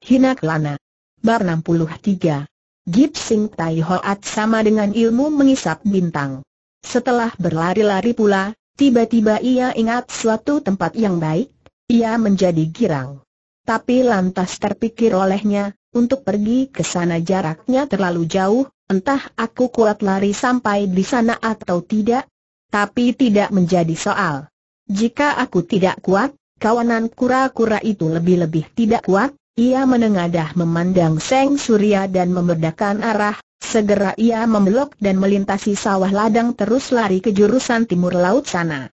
Hina Kelana. Bar 63. Gipsing Tai Hoat sama dengan ilmu mengisap bintang. Setelah berlari-lari pula, tiba-tiba ia ingat suatu tempat yang baik, ia menjadi girang. Tapi lantas terpikir olehnya, untuk pergi ke sana jaraknya terlalu jauh, entah aku kuat lari sampai di sana atau tidak. Tapi tidak menjadi soal. Jika aku tidak kuat, kawanan kura-kura itu lebih-lebih tidak kuat, ia menengadah memandang Seng Surya dan membedakan arah, segera ia membelok dan melintasi sawah ladang terus lari ke jurusan timur laut sana.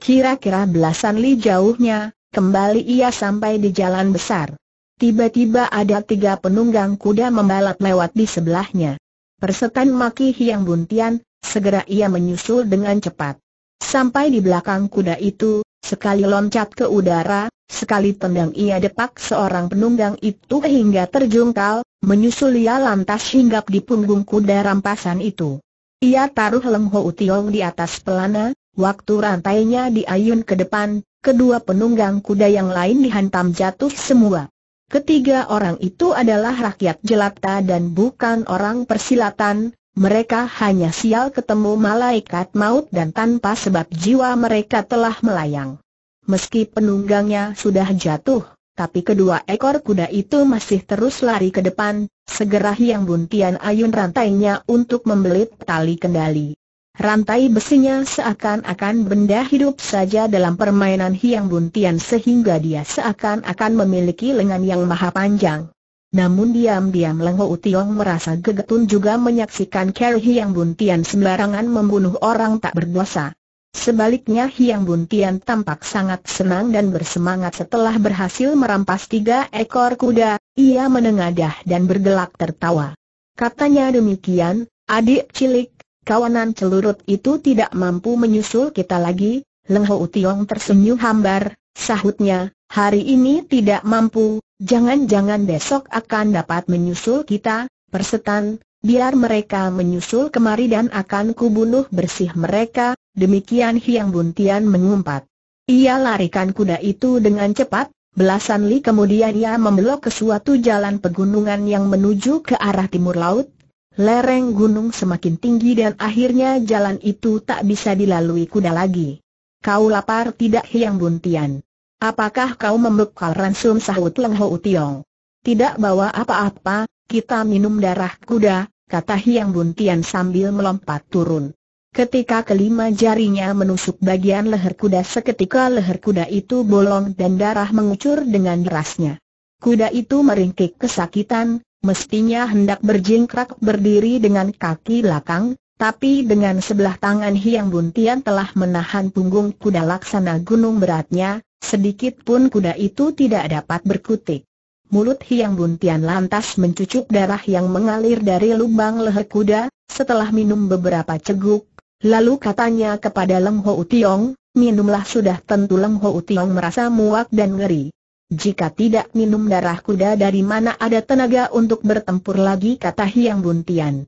Kira-kira belasan li jauhnya, kembali ia sampai di jalan besar. Tiba-tiba ada tiga penunggang kuda membalap lewat di sebelahnya. Persetan Maki Hiang Buntian, segera ia menyusul dengan cepat. Sampai di belakang kuda itu, sekali loncat ke udara, Sekali tendang ia depak seorang penunggang itu hingga terjungkal, menyusul ia lantas hinggap di punggung kuda rampasan itu. Ia taruh Leng Ho di atas pelana, waktu rantainya diayun ke depan, kedua penunggang kuda yang lain dihantam jatuh semua. Ketiga orang itu adalah rakyat jelata dan bukan orang persilatan, mereka hanya sial ketemu malaikat maut dan tanpa sebab jiwa mereka telah melayang. Meski penunggangnya sudah jatuh, tapi kedua ekor kuda itu masih terus lari ke depan, segera Hyang Buntian ayun rantainya untuk membelit tali kendali. Rantai besinya seakan-akan benda hidup saja dalam permainan Hyang Buntian sehingga dia seakan-akan memiliki lengan yang maha panjang. Namun diam-diam Lengho Utiong merasa gegetun juga menyaksikan Kerry Hyang Buntian sembarangan membunuh orang tak berdosa. Sebaliknya Hiang Buntian tampak sangat senang dan bersemangat setelah berhasil merampas tiga ekor kuda, ia menengadah dan bergelak tertawa. Katanya demikian, adik cilik, kawanan celurut itu tidak mampu menyusul kita lagi, Leng Ho Tiong tersenyum hambar, sahutnya, hari ini tidak mampu, jangan-jangan besok akan dapat menyusul kita, persetan, biar mereka menyusul kemari dan akan kubunuh bersih mereka, Demikian Hiang Buntian mengumpat. Ia larikan kuda itu dengan cepat, belasan li kemudian ia membelok ke suatu jalan pegunungan yang menuju ke arah timur laut. Lereng gunung semakin tinggi dan akhirnya jalan itu tak bisa dilalui kuda lagi. Kau lapar tidak Hiang Buntian? Apakah kau membekal ransum sahut Leng Ho Utiong? Tidak bawa apa-apa, kita minum darah kuda, kata Hiang Buntian sambil melompat turun. Ketika kelima jarinya menusuk bagian leher kuda seketika leher kuda itu bolong dan darah mengucur dengan derasnya. Kuda itu meringkik kesakitan, mestinya hendak berjingkrak berdiri dengan kaki belakang, tapi dengan sebelah tangan Hiang Buntian telah menahan punggung kuda laksana gunung beratnya, sedikit pun kuda itu tidak dapat berkutik. Mulut Hiang Buntian lantas mencucuk darah yang mengalir dari lubang leher kuda, setelah minum beberapa ceguk, Lalu katanya kepada Leng Ho Utiong, minumlah sudah tentu Leng Ho Utiong merasa muak dan ngeri. Jika tidak minum darah kuda dari mana ada tenaga untuk bertempur lagi kata Hiang Buntian.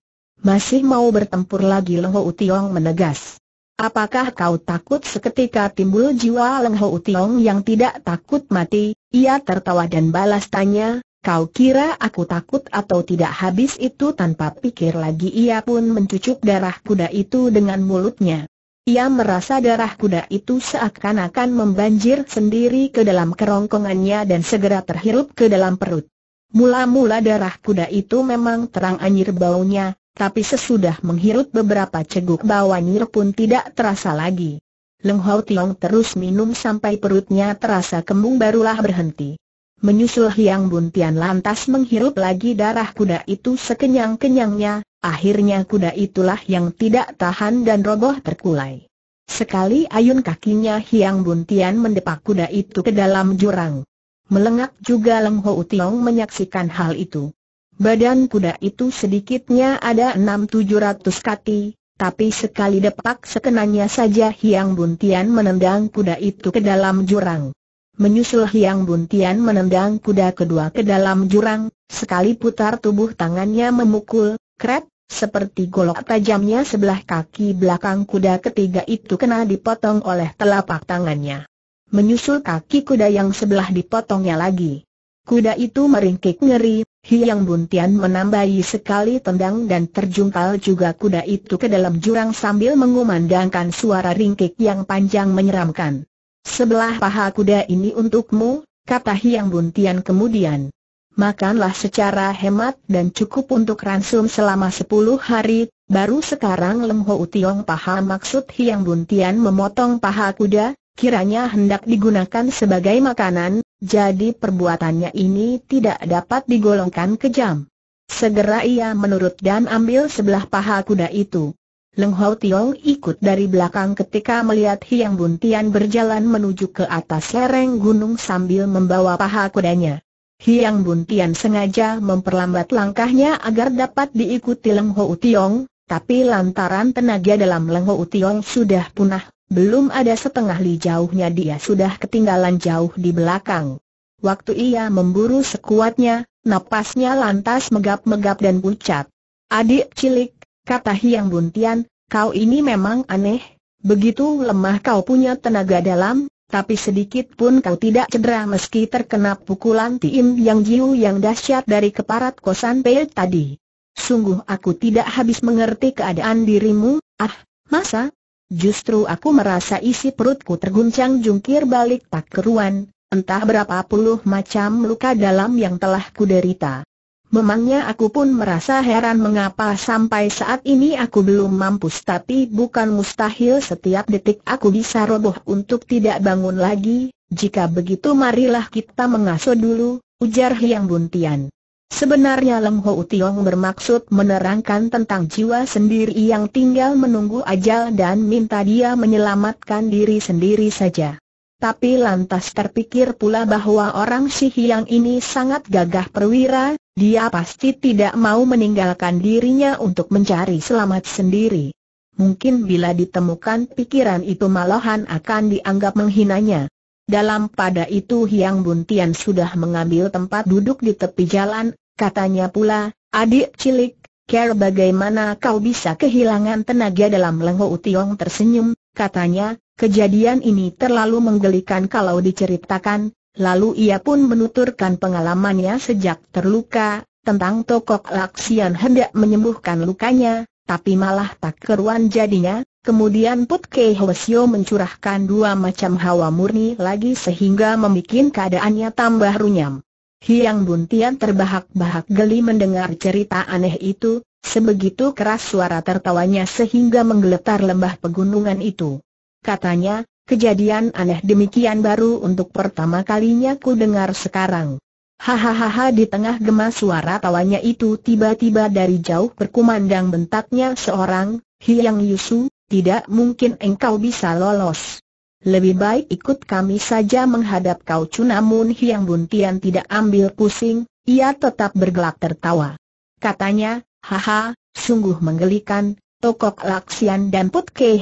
Masih mau bertempur lagi Leng Ho Utiong menegas. Apakah kau takut seketika timbul jiwa Leng Ho Utiong yang tidak takut mati? Ia tertawa dan balas tanya, Kau kira aku takut atau tidak habis itu tanpa pikir lagi ia pun mencucuk darah kuda itu dengan mulutnya. Ia merasa darah kuda itu seakan-akan membanjir sendiri ke dalam kerongkongannya dan segera terhirup ke dalam perut. Mula-mula darah kuda itu memang terang anjir baunya, tapi sesudah menghirup beberapa ceguk bau anjir pun tidak terasa lagi. Leng Hao Tiong terus minum sampai perutnya terasa kembung barulah berhenti. Menyusul Hiang Buntian lantas menghirup lagi darah kuda itu sekenyang-kenyangnya, akhirnya kuda itulah yang tidak tahan dan roboh terkulai. Sekali ayun kakinya Hiang Buntian mendepak kuda itu ke dalam jurang. Melengak juga Leng Ho Tiong menyaksikan hal itu. Badan kuda itu sedikitnya ada tujuh ratus kati, tapi sekali depak sekenanya saja Hiang Buntian menendang kuda itu ke dalam jurang. Menyusul Hiang Buntian menendang kuda kedua ke dalam jurang, sekali putar tubuh tangannya memukul, krep, seperti golok tajamnya sebelah kaki belakang kuda ketiga itu kena dipotong oleh telapak tangannya. Menyusul kaki kuda yang sebelah dipotongnya lagi. Kuda itu meringkik ngeri, Hiang Buntian menambahi sekali tendang dan terjungkal juga kuda itu ke dalam jurang sambil mengumandangkan suara ringkik yang panjang menyeramkan. Sebelah paha kuda ini untukmu, kata Hiang Buntian kemudian. Makanlah secara hemat dan cukup untuk ransum selama 10 hari, baru sekarang Lem Ho Utiong paha maksud Hiang Buntian memotong paha kuda, kiranya hendak digunakan sebagai makanan, jadi perbuatannya ini tidak dapat digolongkan kejam. Segera ia menurut dan ambil sebelah paha kuda itu. Leng Hau Tiong ikut dari belakang ketika melihat Hiang Buntian berjalan menuju ke atas lereng gunung sambil membawa paha kudanya. Hiang Buntian sengaja memperlambat langkahnya agar dapat diikuti Leng Hau Tiong, tapi lantaran tenaga dalam Leng Hau Tiong sudah punah, belum ada setengah li jauhnya dia sudah ketinggalan jauh di belakang. Waktu ia memburu sekuatnya, napasnya lantas megap-megap dan pucat. Adik cilik, kata Hiang Buntian, kau ini memang aneh, begitu lemah kau punya tenaga dalam, tapi sedikit pun kau tidak cedera meski terkena pukulan Tim Yang Jiu yang dahsyat dari keparat kosan Pei tadi. Sungguh aku tidak habis mengerti keadaan dirimu, ah, masa? Justru aku merasa isi perutku terguncang jungkir balik tak keruan, entah berapa puluh macam luka dalam yang telah kuderita. Memangnya aku pun merasa heran mengapa sampai saat ini aku belum mampus tapi bukan mustahil setiap detik aku bisa roboh untuk tidak bangun lagi, jika begitu marilah kita mengasuh dulu, ujar Hiang Buntian. Sebenarnya Leng Ho Tiong bermaksud menerangkan tentang jiwa sendiri yang tinggal menunggu ajal dan minta dia menyelamatkan diri sendiri saja. Tapi lantas terpikir pula bahwa orang si Hiang ini sangat gagah perwira, dia pasti tidak mau meninggalkan dirinya untuk mencari selamat sendiri. Mungkin bila ditemukan pikiran itu malahan akan dianggap menghinanya. Dalam pada itu Hiang Buntian sudah mengambil tempat duduk di tepi jalan, katanya pula, adik cilik, Care bagaimana kau bisa kehilangan tenaga dalam lengho Utiong tersenyum, katanya, kejadian ini terlalu menggelikan kalau diceritakan, Lalu ia pun menuturkan pengalamannya sejak terluka, tentang tokok laksian hendak menyembuhkan lukanya, tapi malah tak keruan jadinya, kemudian Put Kei Hwasyo mencurahkan dua macam hawa murni lagi sehingga membuat keadaannya tambah runyam. Hiang Buntian terbahak-bahak geli mendengar cerita aneh itu, sebegitu keras suara tertawanya sehingga menggeletar lembah pegunungan itu. Katanya, Kejadian aneh demikian baru untuk pertama kalinya ku dengar sekarang. Hahaha di tengah gemas suara tawanya itu tiba-tiba dari jauh berkumandang bentaknya seorang, Hiang Yusu, tidak mungkin engkau bisa lolos. Lebih baik ikut kami saja menghadap kau cu namun Hiang Buntian tidak ambil pusing, ia tetap bergelak tertawa. Katanya, haha, sungguh menggelikan, Tokok Laksian dan Put Kei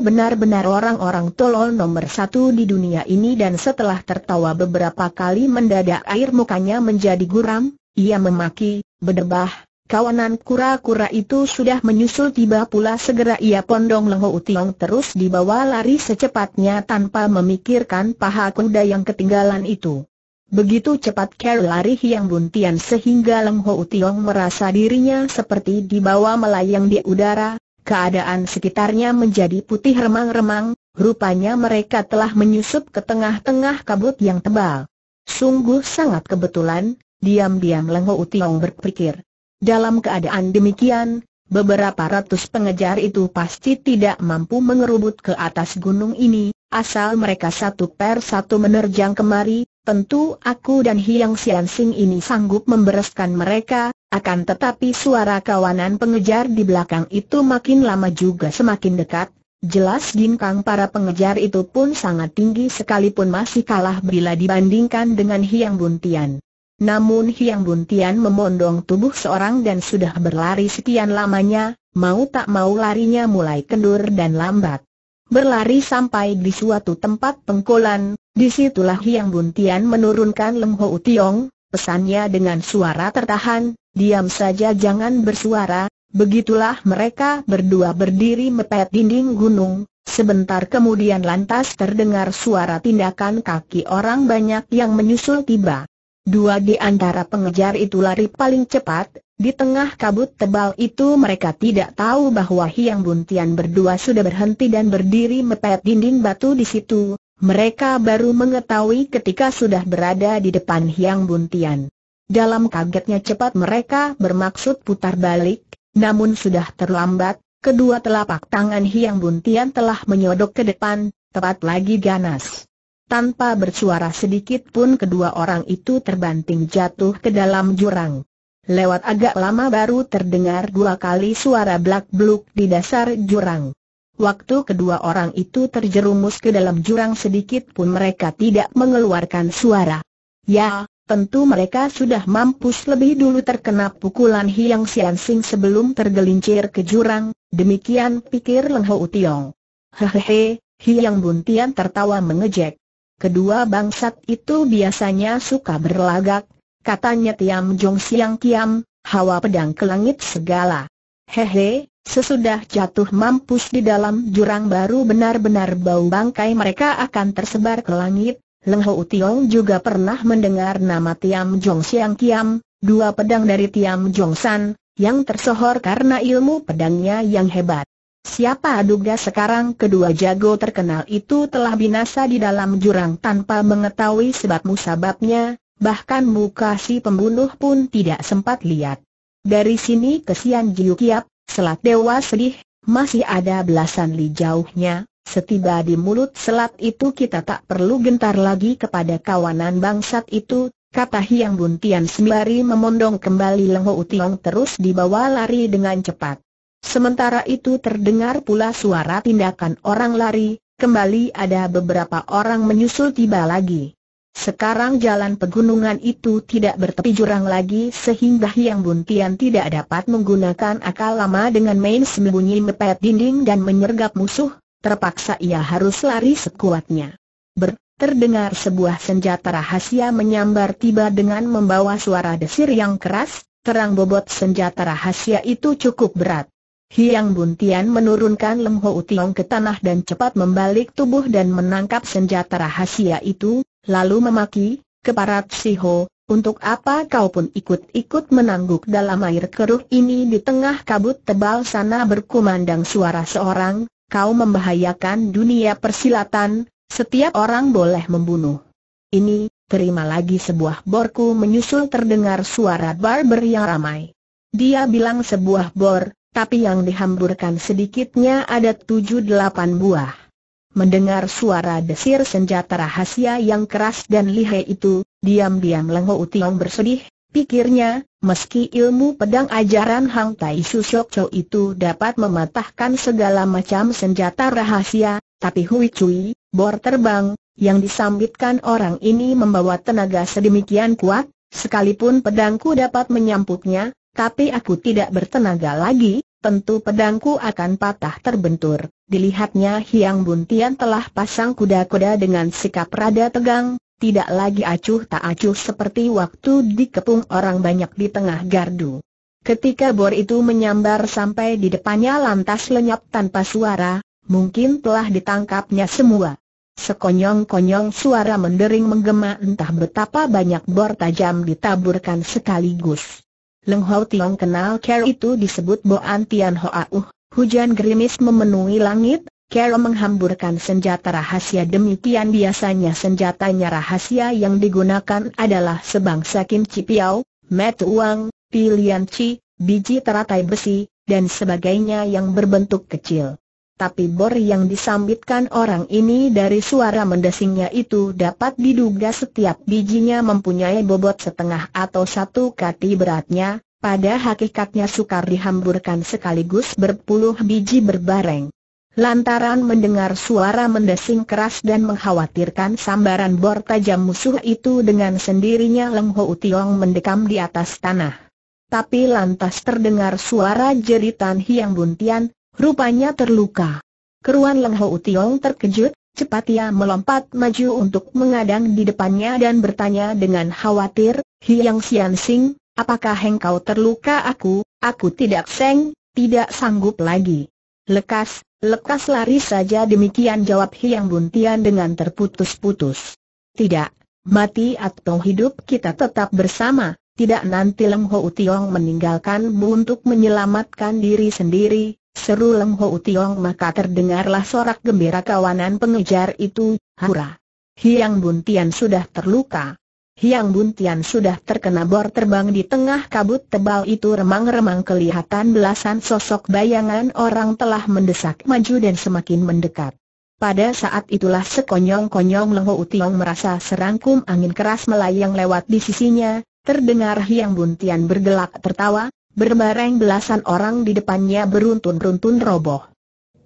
benar-benar orang-orang tolol nomor satu di dunia ini dan setelah tertawa beberapa kali mendadak air mukanya menjadi guram, ia memaki, berdebah, kawanan kura-kura itu sudah menyusul tiba pula segera ia pondong lengho utiong terus dibawa lari secepatnya tanpa memikirkan paha kuda yang ketinggalan itu. Begitu cepat Carol lari Hiang Buntian sehingga Leng Ho Tiong merasa dirinya seperti dibawa melayang di udara, keadaan sekitarnya menjadi putih remang-remang, rupanya mereka telah menyusup ke tengah-tengah kabut yang tebal. Sungguh sangat kebetulan, diam-diam Lengho Utiong berpikir. Dalam keadaan demikian, beberapa ratus pengejar itu pasti tidak mampu mengerubut ke atas gunung ini, asal mereka satu per satu menerjang kemari, tentu aku dan Hiang Sian Sing ini sanggup membereskan mereka, akan tetapi suara kawanan pengejar di belakang itu makin lama juga semakin dekat, jelas ginkang para pengejar itu pun sangat tinggi sekalipun masih kalah bila dibandingkan dengan Hiang Buntian. Namun Hiang Buntian memondong tubuh seorang dan sudah berlari sekian lamanya, mau tak mau larinya mulai kendur dan lambat. Berlari sampai di suatu tempat pengkolan, disitulah Hiang Buntian menurunkan Leng Ho Tiong, pesannya dengan suara tertahan, diam saja jangan bersuara, begitulah mereka berdua berdiri mepet dinding gunung, sebentar kemudian lantas terdengar suara tindakan kaki orang banyak yang menyusul tiba. Dua di antara pengejar itu lari paling cepat, di tengah kabut tebal itu mereka tidak tahu bahwa Hiang Buntian berdua sudah berhenti dan berdiri mepet dinding batu di situ, mereka baru mengetahui ketika sudah berada di depan Hiang Buntian. Dalam kagetnya cepat mereka bermaksud putar balik, namun sudah terlambat, kedua telapak tangan Hiang Buntian telah menyodok ke depan, tepat lagi ganas. Tanpa bersuara sedikit pun kedua orang itu terbanting jatuh ke dalam jurang. Lewat agak lama baru terdengar dua kali suara blak-bluk di dasar jurang. Waktu kedua orang itu terjerumus ke dalam jurang sedikit pun mereka tidak mengeluarkan suara. Ya, tentu mereka sudah mampus lebih dulu terkena pukulan Hiang Sian Sing sebelum tergelincir ke jurang, demikian pikir Leng Ho Tiong. Hehehe, Hiang Buntian tertawa mengejek. Kedua bangsat itu biasanya suka berlagak, katanya Tiam Jong Siang Kiam, hawa pedang ke langit segala. Hehe, Sesudah jatuh mampus di dalam jurang baru benar-benar bau bangkai mereka akan tersebar ke langit. Leng Ho Tiong juga pernah mendengar nama Tiam Jong Siang Kiam, dua pedang dari Tiam Jong San, yang tersohor karena ilmu pedangnya yang hebat. Siapa duga sekarang kedua jago terkenal itu telah binasa di dalam jurang tanpa mengetahui sebab musababnya, bahkan muka si pembunuh pun tidak sempat lihat. Dari sini kesian Jiu Kiap, Selat Dewa sedih, masih ada belasan li jauhnya, setiba di mulut selat itu kita tak perlu gentar lagi kepada kawanan bangsat itu, kata Hiang Buntian sembari memondong kembali Lengho Utiong terus dibawa lari dengan cepat. Sementara itu terdengar pula suara tindakan orang lari, kembali ada beberapa orang menyusul tiba lagi. Sekarang jalan pegunungan itu tidak bertepi jurang lagi sehingga Hiang Buntian tidak dapat menggunakan akal lama dengan main sembunyi mepet dinding dan menyergap musuh, terpaksa ia harus lari sekuatnya. Ber, terdengar sebuah senjata rahasia menyambar tiba dengan membawa suara desir yang keras, terang bobot senjata rahasia itu cukup berat. Hiang Buntian menurunkan Lem Ho Utiong ke tanah dan cepat membalik tubuh dan menangkap senjata rahasia itu, lalu memaki, keparat Siho, untuk apa kau pun ikut-ikut menangguk dalam air keruh ini di tengah kabut tebal sana berkumandang suara seorang, kau membahayakan dunia persilatan, setiap orang boleh membunuh. Ini, terima lagi sebuah borku menyusul terdengar suara barber yang ramai. Dia bilang sebuah bor, tapi yang dihamburkan sedikitnya ada tujuh delapan buah. Mendengar suara desir senjata rahasia yang keras dan lihai itu, diam-diam Leng Ho Tiong bersedih, pikirnya, meski ilmu pedang ajaran Hang Tai Su Shok Chou itu dapat mematahkan segala macam senjata rahasia, tapi Hui Chui, bor terbang, yang disambitkan orang ini membawa tenaga sedemikian kuat, sekalipun pedangku dapat menyampuknya, tapi aku tidak bertenaga lagi, tentu pedangku akan patah terbentur. Dilihatnya Hiang Buntian telah pasang kuda-kuda dengan sikap rada tegang, tidak lagi acuh tak acuh seperti waktu dikepung orang banyak di tengah gardu. Ketika bor itu menyambar sampai di depannya lantas lenyap tanpa suara, mungkin telah ditangkapnya semua. Sekonyong-konyong suara mendering menggema entah betapa banyak bor tajam ditaburkan sekaligus. Leng Hau Tiong kenal Kero itu disebut Boan Tian Hoa Uh. Hujan gerimis memenuhi langit, Kero menghamburkan senjata rahasia demikian biasanya senjatanya rahasia yang digunakan adalah sebangsa Kim Chi Piao, Met Uang, Pilihan Chi, biji teratai besi, dan sebagainya yang berbentuk kecil tapi bor yang disambitkan orang ini dari suara mendesingnya itu dapat diduga setiap bijinya mempunyai bobot setengah atau satu kati beratnya, pada hakikatnya sukar dihamburkan sekaligus berpuluh biji berbareng. Lantaran mendengar suara mendesing keras dan mengkhawatirkan sambaran bor tajam musuh itu dengan sendirinya Leng Ho Utiong mendekam di atas tanah. Tapi lantas terdengar suara jeritan Hiang Buntian, Rupanya terluka. Keruan Leng Ho Tiong terkejut, cepat ia melompat maju untuk mengadang di depannya dan bertanya dengan khawatir, Hiang Sian Sing, apakah engkau terluka aku, aku tidak seng, tidak sanggup lagi. Lekas, lekas lari saja demikian jawab Hiang Buntian dengan terputus-putus. Tidak, mati atau hidup kita tetap bersama, tidak nanti Leng Ho Tiong meninggalkanmu untuk menyelamatkan diri sendiri, Seru Leng Ho Tiong maka terdengarlah sorak gembira kawanan pengejar itu, hura. Hiang Buntian sudah terluka. Hiang Buntian sudah terkena bor terbang di tengah kabut tebal itu remang-remang kelihatan belasan sosok bayangan orang telah mendesak maju dan semakin mendekat. Pada saat itulah sekonyong-konyong Leng Ho Tiong merasa serangkum angin keras melayang lewat di sisinya, terdengar Hiang Buntian bergelak tertawa, berbareng belasan orang di depannya beruntun-runtun roboh.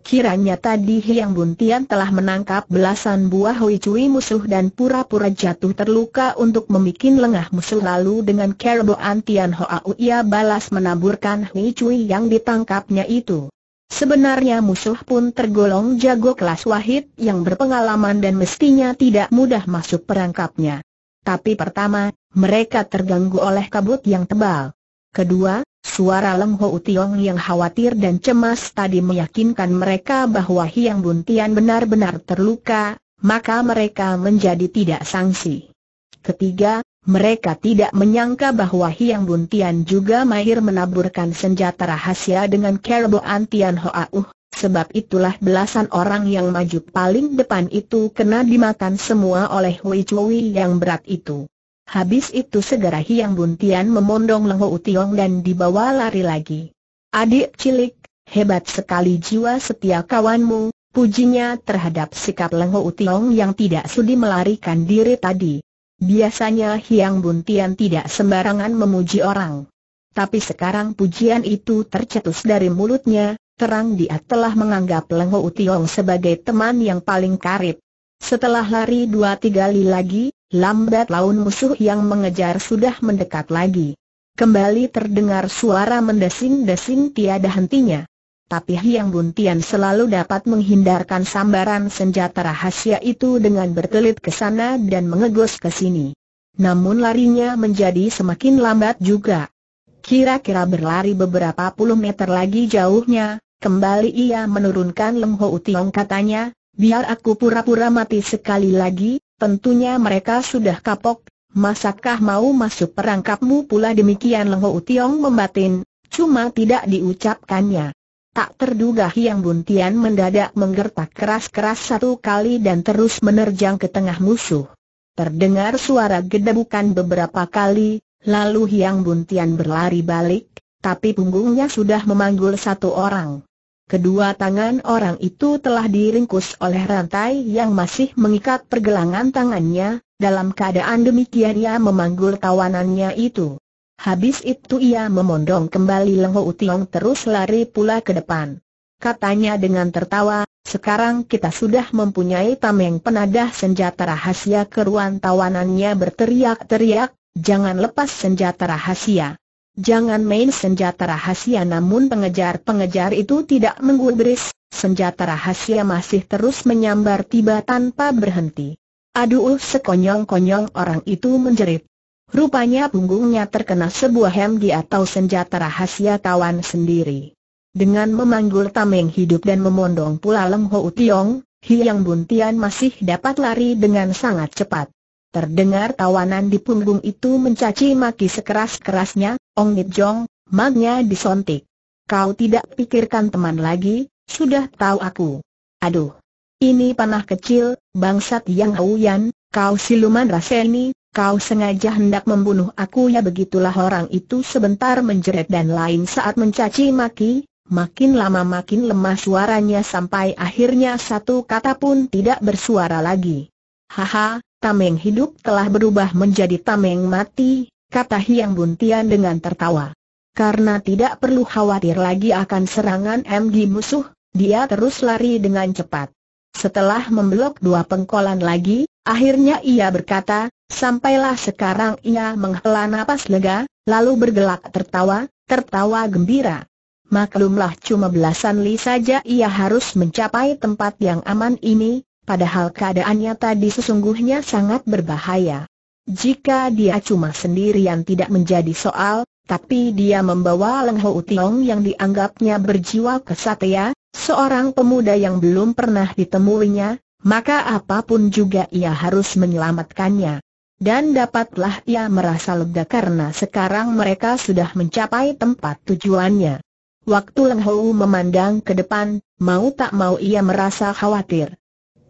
Kiranya tadi Hiang Buntian telah menangkap belasan buah Hui Cui musuh dan pura-pura jatuh terluka untuk memikin lengah musuh lalu dengan kerboan Tian Hoau ia balas menaburkan Hui Cui yang ditangkapnya itu. Sebenarnya musuh pun tergolong jago kelas wahid yang berpengalaman dan mestinya tidak mudah masuk perangkapnya. Tapi pertama, mereka terganggu oleh kabut yang tebal. Kedua, Suara Leng Ho Utiong yang khawatir dan cemas tadi meyakinkan mereka bahwa Hiang Buntian benar-benar terluka, maka mereka menjadi tidak sangsi. Ketiga, mereka tidak menyangka bahwa Hiang Buntian juga mahir menaburkan senjata rahasia dengan kerboan Tian Hoauh, sebab itulah belasan orang yang maju paling depan itu kena dimakan semua oleh hui Chui yang berat itu. Habis itu segera Hiang Buntian memondong Lengho Utiong dan dibawa lari lagi. Adik cilik, hebat sekali jiwa setia kawanmu, pujinya terhadap sikap Lengho Utiong yang tidak sudi melarikan diri tadi. Biasanya Hiang Buntian tidak sembarangan memuji orang. Tapi sekarang pujian itu tercetus dari mulutnya, terang dia telah menganggap Lengho Utiong sebagai teman yang paling karib. Setelah lari dua tiga kali lagi, Lambat laun musuh yang mengejar sudah mendekat lagi. Kembali terdengar suara mendesing-desing tiada hentinya. Tapi Hiang Buntian selalu dapat menghindarkan sambaran senjata rahasia itu dengan berkelit ke sana dan mengegos ke sini. Namun larinya menjadi semakin lambat juga. Kira-kira berlari beberapa puluh meter lagi jauhnya, kembali ia menurunkan Lem Ho Utiong katanya, biar aku pura-pura mati sekali lagi, Tentunya mereka sudah kapok, masakah mau masuk perangkapmu pula demikian Hou Utiong membatin, cuma tidak diucapkannya. Tak terduga Hiang Buntian mendadak menggertak keras-keras satu kali dan terus menerjang ke tengah musuh. Terdengar suara gedebukan beberapa kali, lalu Hiang Buntian berlari balik, tapi punggungnya sudah memanggul satu orang. Kedua tangan orang itu telah diringkus oleh rantai yang masih mengikat pergelangan tangannya, dalam keadaan demikian ia memanggul tawanannya itu. Habis itu ia memondong kembali Lengho Utiong terus lari pula ke depan. Katanya dengan tertawa, sekarang kita sudah mempunyai tameng penadah senjata rahasia keruan tawanannya berteriak-teriak, jangan lepas senjata rahasia. Jangan main senjata rahasia namun pengejar-pengejar itu tidak menggubris, senjata rahasia masih terus menyambar tiba tanpa berhenti. Aduh sekonyong-konyong orang itu menjerit. Rupanya punggungnya terkena sebuah hemdi atau senjata rahasia kawan sendiri. Dengan memanggul tameng hidup dan memondong pula Lem Ho Tiong, Hiang Buntian masih dapat lari dengan sangat cepat. Terdengar tawanan di punggung itu mencaci maki sekeras-kerasnya, Ong Jong, magnya disontik. Kau tidak pikirkan teman lagi, sudah tahu aku. Aduh. Ini panah kecil, bangsat yang Auyan, kau siluman raseni, kau sengaja hendak membunuh aku ya begitulah orang itu sebentar menjerit dan lain saat mencaci maki, makin lama makin lemah suaranya sampai akhirnya satu kata pun tidak bersuara lagi. Haha, tameng hidup telah berubah menjadi tameng mati, kata Hiang Buntian dengan tertawa. Karena tidak perlu khawatir lagi akan serangan MG musuh, dia terus lari dengan cepat. Setelah memblok dua pengkolan lagi, akhirnya ia berkata, sampailah sekarang ia menghela napas lega, lalu bergelak tertawa, tertawa gembira. Maklumlah cuma belasan li saja ia harus mencapai tempat yang aman ini, padahal keadaannya tadi sesungguhnya sangat berbahaya. Jika dia cuma sendirian tidak menjadi soal, tapi dia membawa Leng Ho Tiong yang dianggapnya berjiwa kesatria, seorang pemuda yang belum pernah ditemuinya, maka apapun juga ia harus menyelamatkannya. Dan dapatlah ia merasa lega karena sekarang mereka sudah mencapai tempat tujuannya. Waktu Leng Ho memandang ke depan, mau tak mau ia merasa khawatir.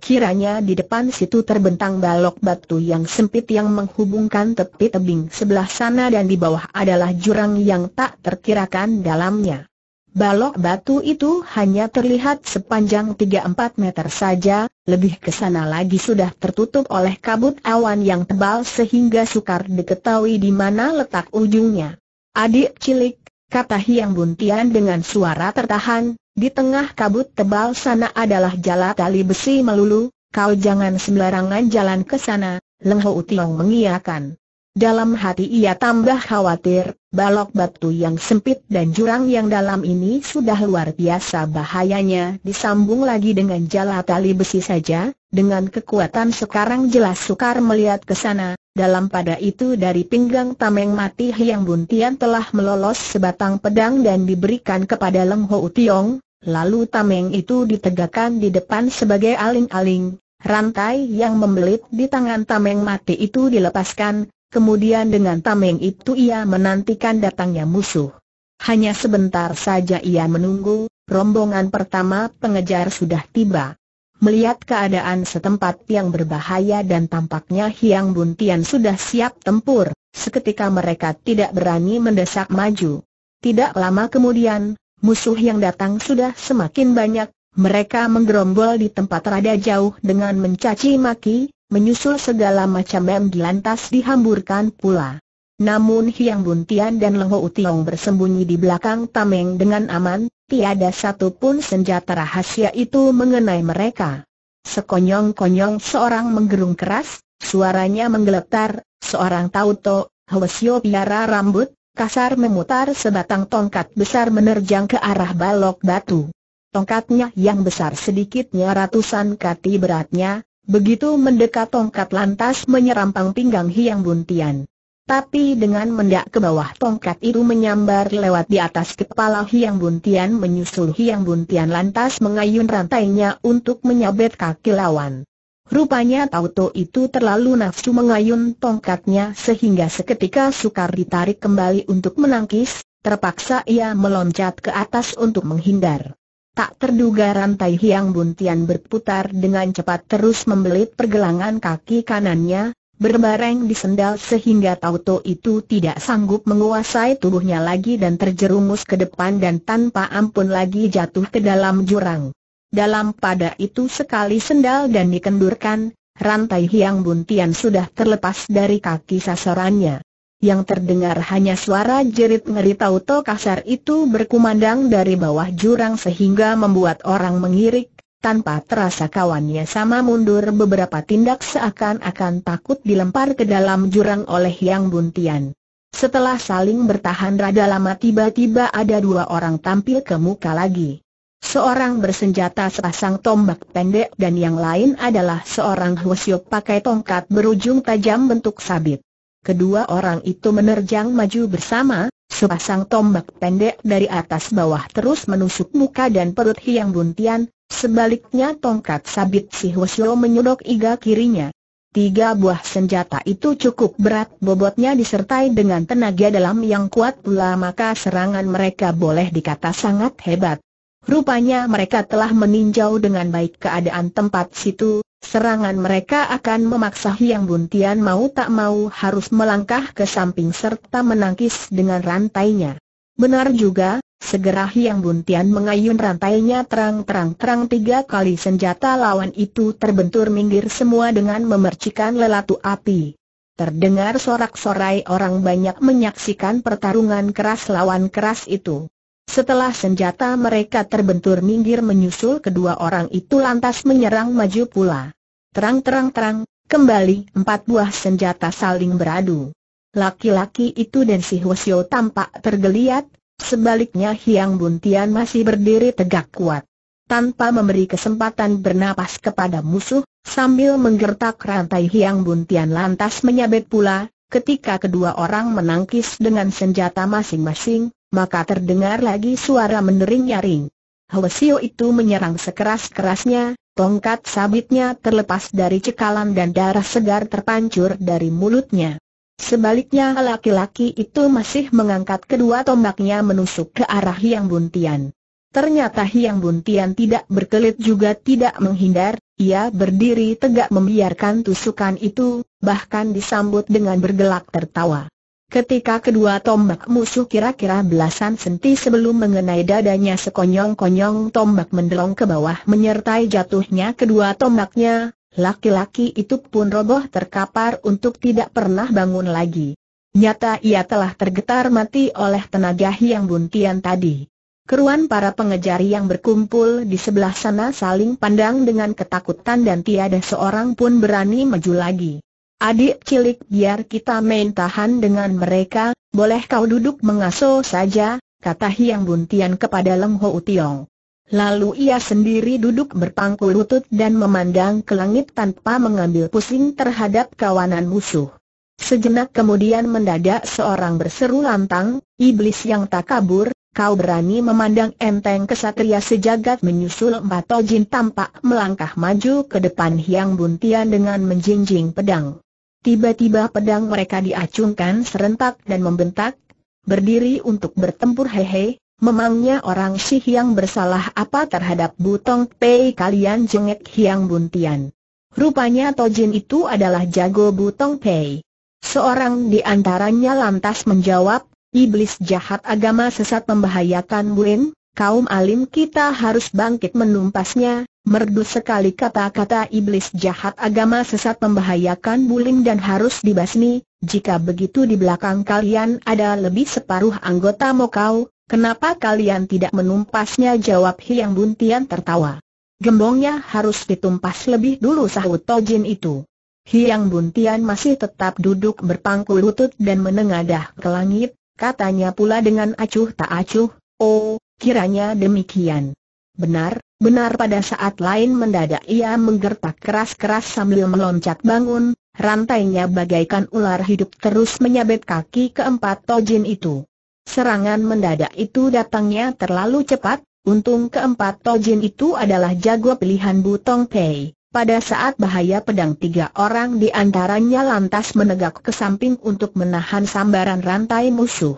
Kiranya di depan situ terbentang balok batu yang sempit yang menghubungkan tepi tebing sebelah sana dan di bawah adalah jurang yang tak terkirakan dalamnya. Balok batu itu hanya terlihat sepanjang 3-4 meter saja, lebih ke sana lagi sudah tertutup oleh kabut awan yang tebal sehingga sukar diketahui di mana letak ujungnya. Adik cilik, kata Hiang Buntian dengan suara tertahan, di tengah kabut tebal sana adalah jala tali besi melulu, kau jangan sembarangan jalan ke sana, Leng Ho Tiong mengiyakan. Dalam hati ia tambah khawatir, balok batu yang sempit dan jurang yang dalam ini sudah luar biasa bahayanya disambung lagi dengan jala tali besi saja, dengan kekuatan sekarang jelas sukar melihat ke sana, dalam pada itu dari pinggang Tameng Mati yang Buntian telah melolos sebatang pedang dan diberikan kepada Leng Ho Tiong, lalu Tameng itu ditegakkan di depan sebagai aling-aling, rantai yang membelit di tangan Tameng Mati itu dilepaskan, kemudian dengan Tameng itu ia menantikan datangnya musuh. Hanya sebentar saja ia menunggu, rombongan pertama pengejar sudah tiba. Melihat keadaan setempat yang berbahaya dan tampaknya Hiang Buntian sudah siap tempur, seketika mereka tidak berani mendesak maju. Tidak lama kemudian, musuh yang datang sudah semakin banyak, mereka menggerombol di tempat rada jauh dengan mencaci maki, menyusul segala macam mem lantas dihamburkan pula. Namun Hiang Buntian dan Leho Utiong bersembunyi di belakang tameng dengan aman, tiada pun senjata rahasia itu mengenai mereka. Sekonyong-konyong seorang menggerung keras, suaranya menggeletar, seorang tauto, hwesyo piara rambut, kasar memutar sebatang tongkat besar menerjang ke arah balok batu. Tongkatnya yang besar sedikitnya ratusan kati beratnya, begitu mendekat tongkat lantas menyerampang pinggang Hiang Buntian tapi dengan mendak ke bawah tongkat itu menyambar lewat di atas kepala Hiang Buntian menyusul Hiang Buntian lantas mengayun rantainya untuk menyabet kaki lawan. Rupanya Tauto itu terlalu nafsu mengayun tongkatnya sehingga seketika sukar ditarik kembali untuk menangkis, terpaksa ia meloncat ke atas untuk menghindar. Tak terduga rantai Hiang Buntian berputar dengan cepat terus membelit pergelangan kaki kanannya, berbareng di sendal sehingga Tauto itu tidak sanggup menguasai tubuhnya lagi dan terjerumus ke depan dan tanpa ampun lagi jatuh ke dalam jurang. Dalam pada itu sekali sendal dan dikendurkan, rantai hiang buntian sudah terlepas dari kaki sasarannya. Yang terdengar hanya suara jerit ngeri Tauto kasar itu berkumandang dari bawah jurang sehingga membuat orang mengirik tanpa terasa kawannya sama mundur beberapa tindak seakan-akan takut dilempar ke dalam jurang oleh Yang Buntian. Setelah saling bertahan rada lama tiba-tiba ada dua orang tampil ke muka lagi. Seorang bersenjata sepasang tombak pendek dan yang lain adalah seorang husyo pakai tongkat berujung tajam bentuk sabit. Kedua orang itu menerjang maju bersama, sepasang tombak pendek dari atas bawah terus menusuk muka dan perut Hyang Buntian, Sebaliknya tongkat sabit si Hosyo menyodok iga kirinya. Tiga buah senjata itu cukup berat bobotnya disertai dengan tenaga dalam yang kuat pula maka serangan mereka boleh dikata sangat hebat. Rupanya mereka telah meninjau dengan baik keadaan tempat situ, serangan mereka akan memaksa Hyang Buntian mau tak mau harus melangkah ke samping serta menangkis dengan rantainya. Benar juga, Segera Hiang Buntian mengayun rantainya terang-terang-terang tiga kali senjata lawan itu terbentur minggir semua dengan memercikan lelatu api. Terdengar sorak-sorai orang banyak menyaksikan pertarungan keras lawan keras itu. Setelah senjata mereka terbentur minggir menyusul kedua orang itu lantas menyerang maju pula. Terang-terang-terang, kembali empat buah senjata saling beradu. Laki-laki itu dan si Hwasyo tampak tergeliat, Sebaliknya Hiang Buntian masih berdiri tegak kuat. Tanpa memberi kesempatan bernapas kepada musuh, sambil menggertak rantai Hiang Buntian lantas menyabet pula, ketika kedua orang menangkis dengan senjata masing-masing, maka terdengar lagi suara menering nyaring. Hwasio itu menyerang sekeras-kerasnya, tongkat sabitnya terlepas dari cekalan dan darah segar terpancur dari mulutnya. Sebaliknya laki-laki itu masih mengangkat kedua tombaknya menusuk ke arah Hiang Buntian. Ternyata Hiang Buntian tidak berkelit juga tidak menghindar, ia berdiri tegak membiarkan tusukan itu, bahkan disambut dengan bergelak tertawa. Ketika kedua tombak musuh kira-kira belasan senti sebelum mengenai dadanya sekonyong-konyong tombak mendelong ke bawah menyertai jatuhnya kedua tombaknya, Laki-laki itu pun roboh terkapar untuk tidak pernah bangun lagi. Nyata ia telah tergetar mati oleh tenaga yang buntian tadi. Keruan para pengejar yang berkumpul di sebelah sana saling pandang dengan ketakutan dan tiada seorang pun berani maju lagi. Adik cilik biar kita main tahan dengan mereka, boleh kau duduk mengaso saja, kata Hiang Buntian kepada Leng Ho utiong. Lalu ia sendiri duduk berpangku lutut dan memandang ke langit tanpa mengambil pusing terhadap kawanan musuh. Sejenak kemudian mendadak seorang berseru lantang, iblis yang tak kabur, kau berani memandang enteng kesatria sejagat menyusul empat tojin tampak melangkah maju ke depan yang Buntian dengan menjinjing pedang. Tiba-tiba pedang mereka diacungkan serentak dan membentak, berdiri untuk bertempur hehe, Memangnya orang sih yang bersalah apa terhadap Butong Pei kalian jengek Hiang Buntian? Rupanya Tojin itu adalah jago Butong Pei. Seorang di antaranya lantas menjawab, Iblis jahat agama sesat membahayakan Buin, kaum alim kita harus bangkit menumpasnya, merdu sekali kata-kata iblis jahat agama sesat membahayakan Bulim dan harus dibasmi, jika begitu di belakang kalian ada lebih separuh anggota Mokau, Kenapa kalian tidak menumpasnya jawab Hiang Buntian tertawa. Gembongnya harus ditumpas lebih dulu sahut Tojin itu. Hiang Buntian masih tetap duduk berpangku lutut dan menengadah ke langit, katanya pula dengan acuh tak acuh, oh, kiranya demikian. Benar, benar pada saat lain mendadak ia menggertak keras-keras sambil meloncat bangun, rantainya bagaikan ular hidup terus menyabet kaki keempat Tojin itu. Serangan mendadak itu datangnya terlalu cepat, untung keempat Tojin itu adalah jago pilihan Butong Pei. Pada saat bahaya pedang tiga orang di antaranya lantas menegak ke samping untuk menahan sambaran rantai musuh.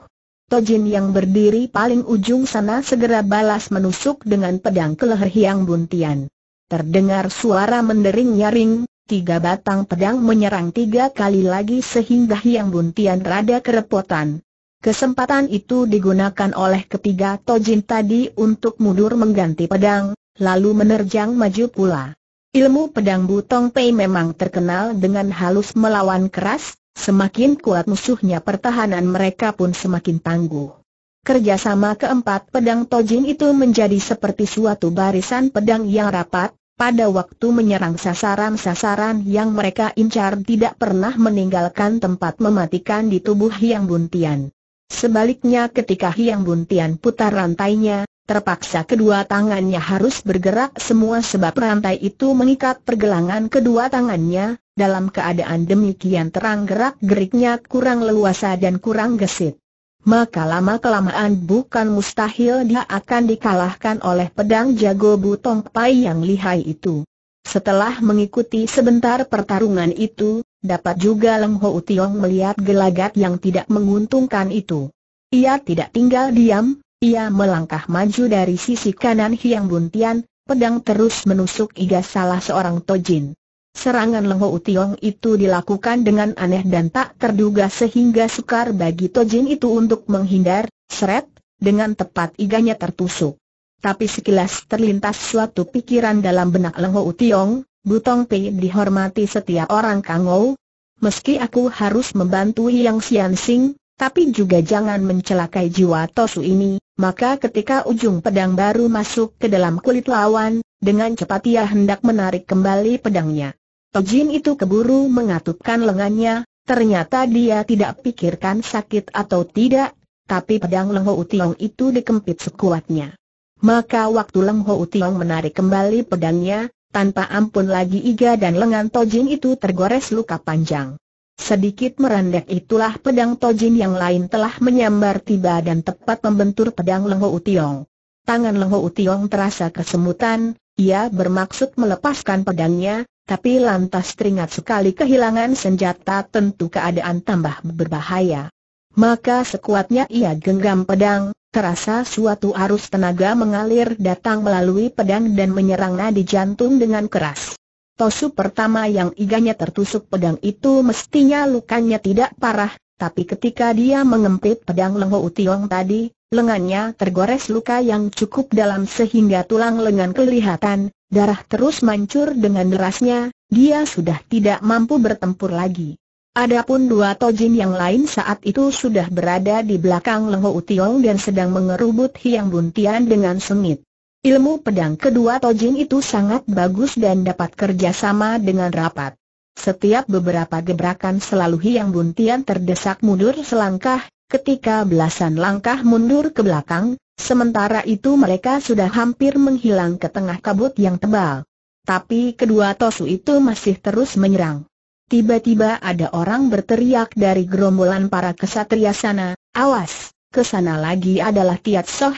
Tojin yang berdiri paling ujung sana segera balas menusuk dengan pedang ke leher Hiang Buntian. Terdengar suara mendering nyaring, tiga batang pedang menyerang tiga kali lagi sehingga Hiang Buntian rada kerepotan. Kesempatan itu digunakan oleh ketiga Tojin tadi untuk mundur mengganti pedang, lalu menerjang maju pula. Ilmu pedang Butong Pei memang terkenal dengan halus melawan keras, semakin kuat musuhnya pertahanan mereka pun semakin tangguh. Kerjasama keempat pedang Tojin itu menjadi seperti suatu barisan pedang yang rapat, pada waktu menyerang sasaran-sasaran yang mereka incar tidak pernah meninggalkan tempat mematikan di tubuh yang Buntian. Sebaliknya ketika Hiang Buntian putar rantainya, terpaksa kedua tangannya harus bergerak semua sebab rantai itu mengikat pergelangan kedua tangannya, dalam keadaan demikian terang gerak-geriknya kurang leluasa dan kurang gesit. Maka lama-kelamaan bukan mustahil dia akan dikalahkan oleh pedang jago Butong Pai yang lihai itu. Setelah mengikuti sebentar pertarungan itu, Dapat juga Leng Ho Utiong melihat gelagat yang tidak menguntungkan itu. Ia tidak tinggal diam, ia melangkah maju dari sisi kanan Hiang Buntian, pedang terus menusuk iga salah seorang Tojin. Serangan Lengho Utiong itu dilakukan dengan aneh dan tak terduga sehingga sukar bagi Tojin itu untuk menghindar, seret, dengan tepat iganya tertusuk. Tapi sekilas terlintas suatu pikiran dalam benak Lengho Utiong, Butong Pei dihormati setiap orang Kangou. Meski aku harus membantu Yang Sian Sing, tapi juga jangan mencelakai jiwa Tosu ini, maka ketika ujung pedang baru masuk ke dalam kulit lawan, dengan cepat ia hendak menarik kembali pedangnya. Tojin itu keburu mengatupkan lengannya, ternyata dia tidak pikirkan sakit atau tidak, tapi pedang Leng Ho Tiong itu dikempit sekuatnya. Maka waktu Leng Ho Tiong menarik kembali pedangnya, tanpa ampun lagi iga dan lengan Tojin itu tergores luka panjang. Sedikit merendek itulah pedang Tojin yang lain telah menyambar tiba dan tepat membentur pedang Lengho Utiong. Tangan Lengho Utiong terasa kesemutan, ia bermaksud melepaskan pedangnya, tapi lantas teringat sekali kehilangan senjata tentu keadaan tambah berbahaya. Maka sekuatnya ia genggam pedang, terasa suatu arus tenaga mengalir datang melalui pedang dan menyerang di jantung dengan keras. Tosu pertama yang iganya tertusuk pedang itu mestinya lukanya tidak parah, tapi ketika dia mengempit pedang Lengho Utiong tadi, lengannya tergores luka yang cukup dalam sehingga tulang lengan kelihatan, darah terus mancur dengan derasnya, dia sudah tidak mampu bertempur lagi. Adapun dua tojin yang lain saat itu sudah berada di belakang Lengho Utiong dan sedang mengerubut Hiang Buntian dengan sengit. Ilmu pedang kedua tojin itu sangat bagus dan dapat kerjasama dengan rapat. Setiap beberapa gebrakan selalu Hiang Buntian terdesak mundur selangkah, ketika belasan langkah mundur ke belakang, sementara itu mereka sudah hampir menghilang ke tengah kabut yang tebal. Tapi kedua tosu itu masih terus menyerang. Tiba-tiba ada orang berteriak dari gerombolan para kesatria sana, awas, kesana lagi adalah Tiat Soh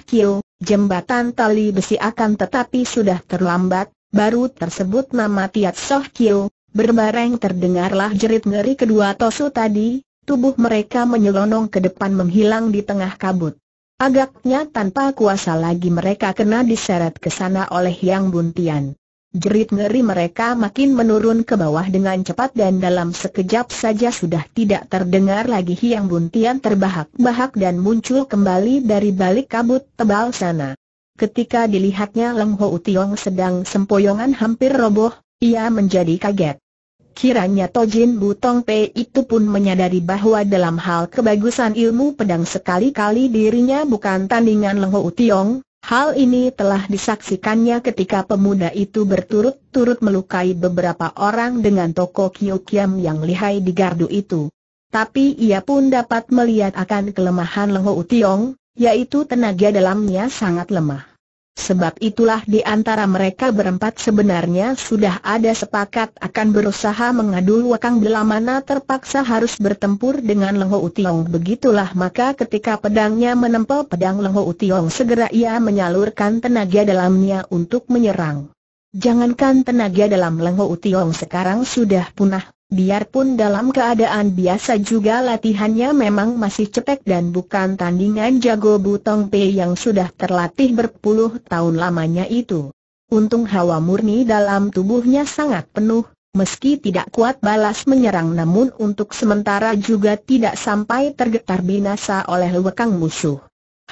jembatan tali besi akan tetapi sudah terlambat, baru tersebut nama Tiat Soh berbareng terdengarlah jerit ngeri kedua Tosu tadi, tubuh mereka menyelonong ke depan menghilang di tengah kabut. Agaknya tanpa kuasa lagi mereka kena diseret ke sana oleh Yang Buntian. Jerit ngeri mereka makin menurun ke bawah dengan cepat dan dalam sekejap saja sudah tidak terdengar lagi hiang buntian terbahak-bahak dan muncul kembali dari balik kabut tebal sana. Ketika dilihatnya Leng Ho Tiong sedang sempoyongan hampir roboh, ia menjadi kaget. Kiranya Tojin Butong Pei itu pun menyadari bahwa dalam hal kebagusan ilmu pedang sekali-kali dirinya bukan tandingan Leng Ho Tiong, Hal ini telah disaksikannya ketika pemuda itu berturut-turut melukai beberapa orang dengan toko Kyukiam yang lihai di gardu itu. Tapi ia pun dapat melihat akan kelemahan Leho Utiong, yaitu tenaga dalamnya sangat lemah. Sebab itulah di antara mereka berempat sebenarnya sudah ada sepakat akan berusaha mengadu Wakang bila mana terpaksa harus bertempur dengan Lengho Utiong. Begitulah maka ketika pedangnya menempel pedang Lengho Utiong segera ia menyalurkan tenaga dalamnya untuk menyerang. Jangankan tenaga dalam Lengho Utiong sekarang sudah punah Biarpun dalam keadaan biasa juga latihannya memang masih cepek dan bukan tandingan jago Butong P yang sudah terlatih berpuluh tahun lamanya itu. Untung hawa murni dalam tubuhnya sangat penuh, meski tidak kuat balas menyerang namun untuk sementara juga tidak sampai tergetar binasa oleh lekang musuh.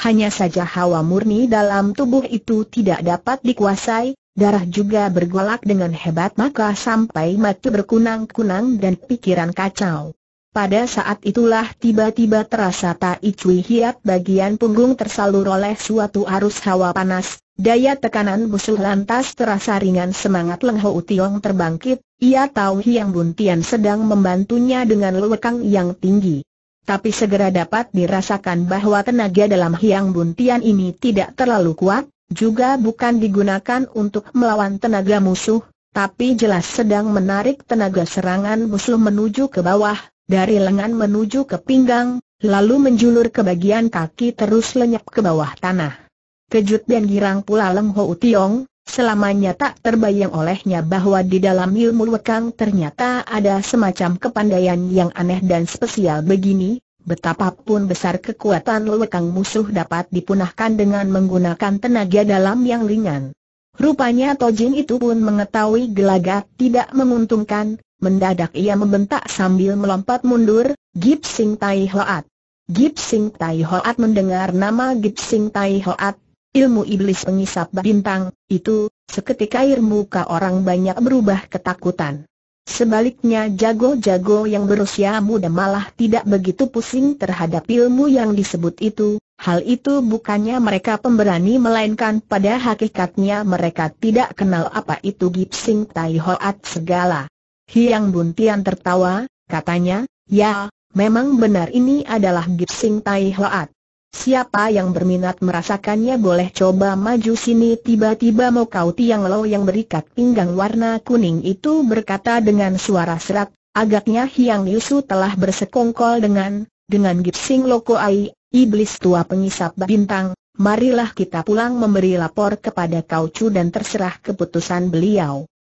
Hanya saja hawa murni dalam tubuh itu tidak dapat dikuasai, Darah juga bergolak dengan hebat maka sampai mata berkunang-kunang dan pikiran kacau. Pada saat itulah tiba-tiba terasa Tai Cui Hiap bagian punggung tersalur oleh suatu arus hawa panas, daya tekanan busur lantas terasa ringan semangat Leng Ho Tiong terbangkit, ia tahu Hiang Buntian sedang membantunya dengan lewekang yang tinggi. Tapi segera dapat dirasakan bahwa tenaga dalam Hiang Buntian ini tidak terlalu kuat, juga bukan digunakan untuk melawan tenaga musuh, tapi jelas sedang menarik tenaga serangan musuh menuju ke bawah, dari lengan menuju ke pinggang, lalu menjulur ke bagian kaki terus lenyap ke bawah tanah. Kejut dan girang pula Leng Ho Tiong, selamanya tak terbayang olehnya bahwa di dalam ilmu wekang ternyata ada semacam kepandaian yang aneh dan spesial begini, Betapapun besar kekuatan lekang musuh dapat dipunahkan dengan menggunakan tenaga dalam yang ringan. Rupanya Tojin itu pun mengetahui gelagat tidak menguntungkan, mendadak ia membentak sambil melompat mundur, Gipsing Tai Hoat. Gipsing Tai Hoat mendengar nama Gipsing Tai Hoat, ilmu iblis pengisap bintang, itu, seketika air muka orang banyak berubah ketakutan. Sebaliknya jago-jago yang berusia muda malah tidak begitu pusing terhadap ilmu yang disebut itu, hal itu bukannya mereka pemberani melainkan pada hakikatnya mereka tidak kenal apa itu Gipsing Tai Hoat segala. Hiang Buntian tertawa, katanya, ya, memang benar ini adalah Gipsing Tai Hoat. Siapa yang berminat merasakannya boleh coba maju sini Tiba-tiba mau Kau Tiang Lo yang berikat pinggang warna kuning itu berkata dengan suara serak Agaknya Hiang Yusu telah bersekongkol dengan, dengan Gipsing Loko Ai, iblis tua pengisap bintang Marilah kita pulang memberi lapor kepada Kau Chu dan terserah keputusan beliau